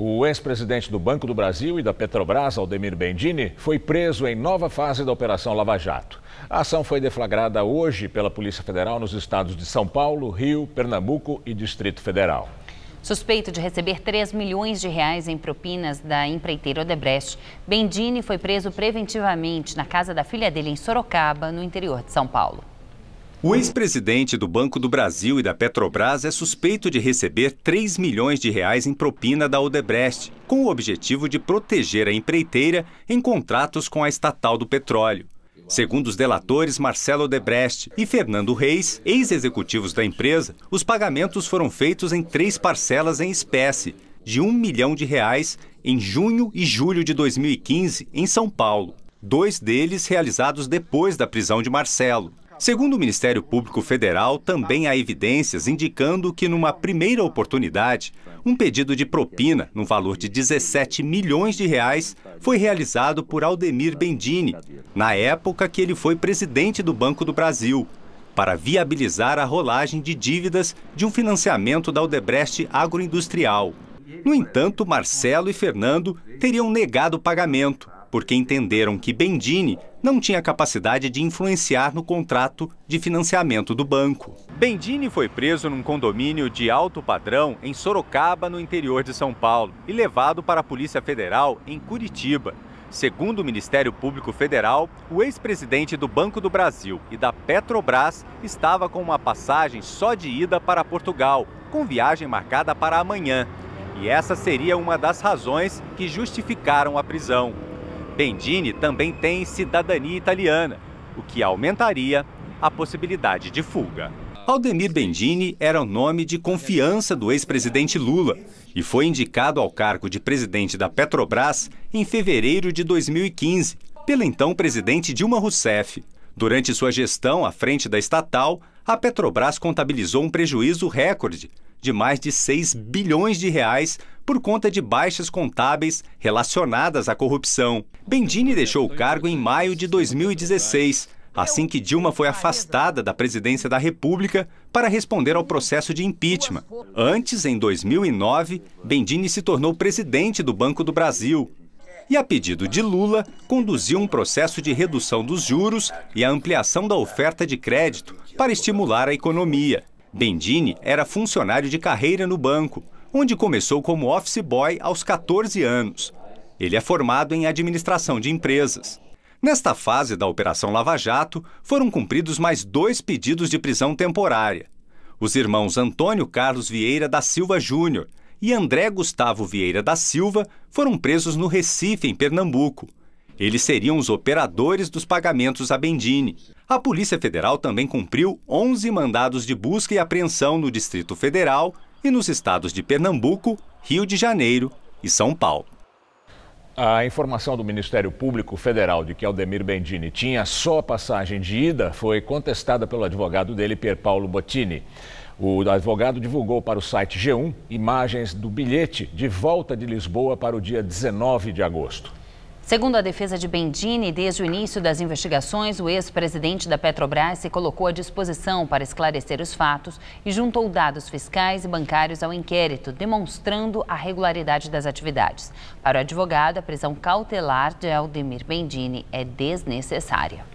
O ex-presidente do Banco do Brasil e da Petrobras, Aldemir Bendini, foi preso em nova fase da Operação Lava Jato. A ação foi deflagrada hoje pela Polícia Federal nos estados de São Paulo, Rio, Pernambuco e Distrito Federal. Suspeito de receber 3 milhões de reais em propinas da empreiteira Odebrecht, Bendini foi preso preventivamente na casa da filha dele em Sorocaba, no interior de São Paulo. O ex-presidente do Banco do Brasil e da Petrobras é suspeito de receber 3 milhões de reais em propina da Odebrecht, com o objetivo de proteger a empreiteira em contratos com a estatal do petróleo. Segundo os delatores Marcelo Odebrecht e Fernando Reis, ex-executivos da empresa, os pagamentos foram feitos em três parcelas em espécie, de um milhão de reais em junho e julho de 2015, em São Paulo. Dois deles realizados depois da prisão de Marcelo. Segundo o Ministério Público Federal, também há evidências indicando que, numa primeira oportunidade, um pedido de propina no valor de 17 milhões de reais foi realizado por Aldemir Bendini, na época que ele foi presidente do Banco do Brasil, para viabilizar a rolagem de dívidas de um financiamento da Aldebrecht Agroindustrial. No entanto, Marcelo e Fernando teriam negado o pagamento porque entenderam que Bendini não tinha capacidade de influenciar no contrato de financiamento do banco. Bendini foi preso num condomínio de alto padrão em Sorocaba, no interior de São Paulo, e levado para a Polícia Federal em Curitiba. Segundo o Ministério Público Federal, o ex-presidente do Banco do Brasil e da Petrobras estava com uma passagem só de ida para Portugal, com viagem marcada para amanhã. E essa seria uma das razões que justificaram a prisão. Bendini também tem cidadania italiana, o que aumentaria a possibilidade de fuga. Aldemir Bendini era o nome de confiança do ex-presidente Lula e foi indicado ao cargo de presidente da Petrobras em fevereiro de 2015 pelo então presidente Dilma Rousseff. Durante sua gestão à frente da estatal, a Petrobras contabilizou um prejuízo recorde de mais de 6 uhum. bilhões de reais por conta de baixas contábeis relacionadas à corrupção. Bendini deixou o cargo em maio de 2016, assim que Dilma foi afastada da presidência da República para responder ao processo de impeachment. Antes, em 2009, Bendini se tornou presidente do Banco do Brasil e, a pedido de Lula, conduziu um processo de redução dos juros e a ampliação da oferta de crédito para estimular a economia. Bendini era funcionário de carreira no banco, onde começou como office boy aos 14 anos. Ele é formado em administração de empresas. Nesta fase da Operação Lava Jato, foram cumpridos mais dois pedidos de prisão temporária. Os irmãos Antônio Carlos Vieira da Silva Júnior e André Gustavo Vieira da Silva foram presos no Recife, em Pernambuco. Eles seriam os operadores dos pagamentos a Bendini. A Polícia Federal também cumpriu 11 mandados de busca e apreensão no Distrito Federal e nos estados de Pernambuco, Rio de Janeiro e São Paulo. A informação do Ministério Público Federal de que Aldemir Bendini tinha só passagem de ida foi contestada pelo advogado dele, Pierpaolo Bottini. O advogado divulgou para o site G1 imagens do bilhete de volta de Lisboa para o dia 19 de agosto. Segundo a defesa de Bendini, desde o início das investigações, o ex-presidente da Petrobras se colocou à disposição para esclarecer os fatos e juntou dados fiscais e bancários ao inquérito, demonstrando a regularidade das atividades. Para o advogado, a prisão cautelar de Aldemir Bendini é desnecessária.